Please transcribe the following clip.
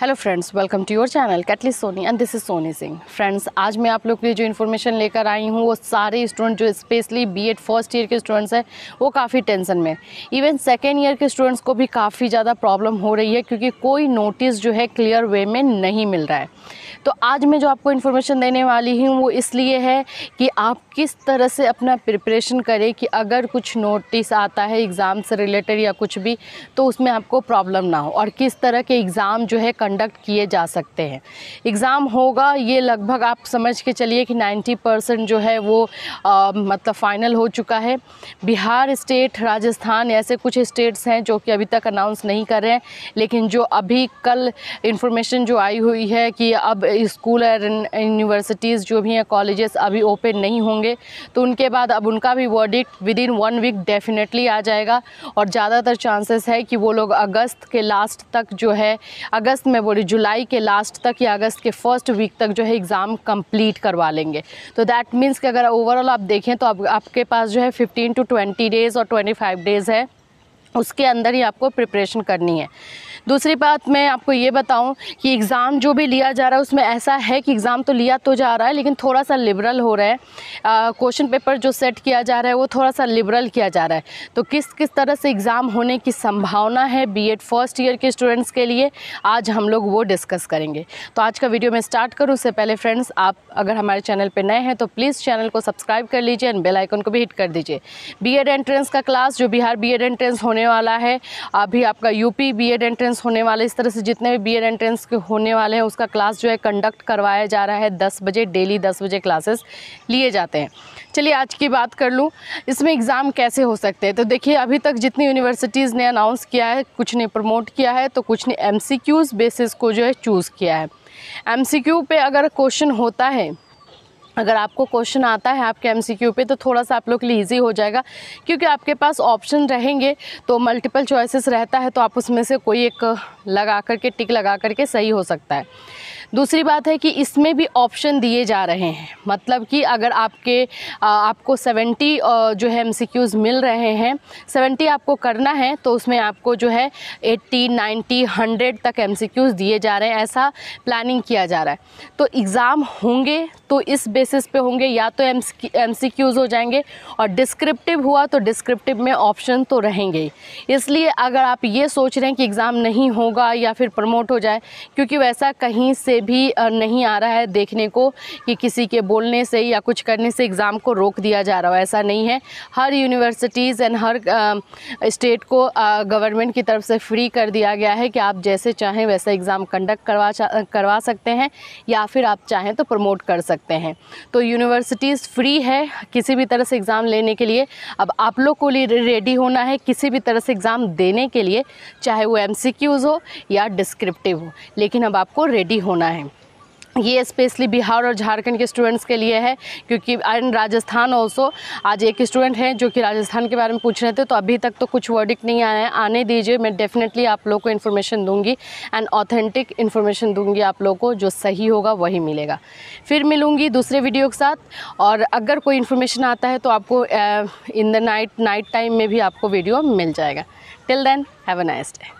hello friends welcome to your channel कैटली Soni and this is Soni Singh friends आज मैं आप लोग के लिए जो इन्फॉर्मेशन लेकर आई हूँ वो सारे स्टूडेंट जो स्पेशली बीएड फर्स्ट ईयर के स्टूडेंट्स हैं वो काफ़ी टेंशन में इवन सेकेंड ईयर के स्टूडेंट्स को भी काफ़ी ज़्यादा प्रॉब्लम हो रही है क्योंकि कोई नोटिस जो है क्लियर वे में नहीं मिल रहा है तो आज मैं जो आपको इन्फॉर्मेशन देने वाली हूँ वो इसलिए है कि आप किस तरह से अपना प्रिपरेशन करें कि अगर कुछ नोटिस आता है एग्ज़ाम से रिलेटेड या कुछ भी तो उसमें आपको प्रॉब्लम ना हो और किस तरह के एग्ज़ाम जो है कंडक्ट किए जा सकते हैं एग्ज़ाम होगा ये लगभग आप समझ के चलिए कि नाइन्टी परसेंट जो है वो आ, मतलब फ़ाइनल हो चुका है बिहार स्टेट राजस्थान ऐसे कुछ स्टेट्स हैं जो कि अभी तक अनाउंस नहीं कर रहे हैं लेकिन जो अभी कल इन्फॉर्मेशन जो आई हुई है कि अब स्कूल यूनिवर्सिटीज़ जो भी हैं कॉलेजेस अभी ओपन नहीं होंगे तो उनके बाद अब उनका भी verdict within one week definitely आ जाएगा और ज़्यादातर चांसेस है कि वो लोग अगस्त के लास्ट तक जो है अगस्त में बोली जुलाई के लास्ट तक या अगस्त के फर्स्ट वीक तक जो है एग्ज़ाम कम्प्लीट करवा लेंगे तो दैट मीन्स कि अगर ओवरऑल आप देखें तो अब आपके पास जो है फिफ्टीन टू ट्वेंटी डेज़ और ट्वेंटी फाइव डेज़ है उसके अंदर ही आपको प्रिपरेशन करनी है दूसरी बात मैं आपको ये बताऊं कि एग्ज़ाम जो भी लिया जा रहा है उसमें ऐसा है कि एग्ज़ाम तो लिया तो जा रहा है लेकिन थोड़ा सा लिबरल हो रहा है क्वेश्चन पेपर जो सेट किया जा रहा है वो थोड़ा सा लिबरल किया जा रहा है तो किस किस तरह से एग्ज़ाम होने की संभावना है बी फर्स्ट ईयर के स्टूडेंट्स के लिए आज हम लोग वो डिस्कस करेंगे तो आज का वीडियो मैं स्टार्ट करूँ उससे पहले फ्रेंड्स आप अगर हमारे चैनल पर नए हैं तो प्लीज़ चैनल को सब्सक्राइब कर लीजिए एंड बेलाइकन को भी हिट कर दीजिए बी एड एंट्रेंस का क्लास जो बिहार बी एड एंट्रेंस होने वाला है अभी आपका UP B Ed entrance entrance होने वाले इस तरह से जितने भी बीएड एंट्रेंस के होने वाले हैं उसका क्लास जो है कंडक्ट करवाया जा रहा है दस बजे डेली दस बजे क्लासेस लिए जाते हैं चलिए आज की बात कर लूँ इसमें एग्ज़ाम कैसे हो सकते हैं तो देखिए अभी तक जितनी यूनिवर्सिटीज़ ने अनाउंस किया है कुछ ने प्रमोट किया है तो कुछ ने एम बेसिस को जो है चूज़ किया है एम पे अगर क्वेश्चन होता है अगर आपको क्वेश्चन आता है आपके एमसीक्यू पे तो थोड़ा सा आप लोग के लिए ईजी हो जाएगा क्योंकि आपके पास ऑप्शन रहेंगे तो मल्टीपल चॉइसेस रहता है तो आप उसमें से कोई एक लगा करके टिक लगा करके सही हो सकता है दूसरी बात है कि इसमें भी ऑप्शन दिए जा रहे हैं मतलब कि अगर आपके आ, आपको 70 जो है एम मिल रहे हैं 70 आपको करना है तो उसमें आपको जो है 80, 90, 100 तक एम दिए जा रहे हैं ऐसा प्लानिंग किया जा रहा है तो एग्ज़ाम होंगे तो इस बेसिस पे होंगे या तो एम एमसीक्यूज़ हो जाएंगे और डिस्क्रिप्टिव हुआ तो डिस्क्रिप्टिव में ऑप्शन तो रहेंगे इसलिए अगर आप ये सोच रहे हैं कि एग्ज़ाम नहीं होगा या फिर प्रमोट हो जाए क्योंकि वैसा कहीं से से भी नहीं आ रहा है देखने को कि किसी के बोलने से या कुछ करने से एग्ज़ाम को रोक दिया जा रहा हो ऐसा नहीं है हर यूनिवर्सिटीज़ एंड हर स्टेट को गवर्नमेंट की तरफ से फ्री कर दिया गया है कि आप जैसे चाहें वैसे एग्ज़ाम कंडक्ट करवा करवा सकते हैं या फिर आप चाहें तो प्रमोट कर सकते हैं तो यूनिवर्सिटीज़ फ्री है किसी भी तरह से एग्ज़ाम लेने के लिए अब आप लोग को रेडी होना है किसी भी तरह से एग्ज़ाम देने के लिए चाहे वो एम हो या डिस्क्रिप्टिव हो लेकिन अब आपको रेडी होना करना है ये स्पेशली बिहार और झारखंड के स्टूडेंट्स के लिए है क्योंकि एंड राजस्थान ऑल्सो आज एक स्टूडेंट हैं जो कि राजस्थान के बारे में पूछ रहे थे तो अभी तक तो कुछ वर्डिक नहीं आया है आने दीजिए मैं डेफिनेटली आप लोग को इन्फॉर्मेशन दूंगी एंड ऑथेंटिक इन्फॉर्मेशन दूंगी आप लोगों को जो सही होगा वही मिलेगा फिर मिलूँगी दूसरे वीडियो के साथ और अगर कोई इन्फॉर्मेशन आता है तो आपको in the night night time में भी आपको वीडियो मिल जाएगा till then have a nice day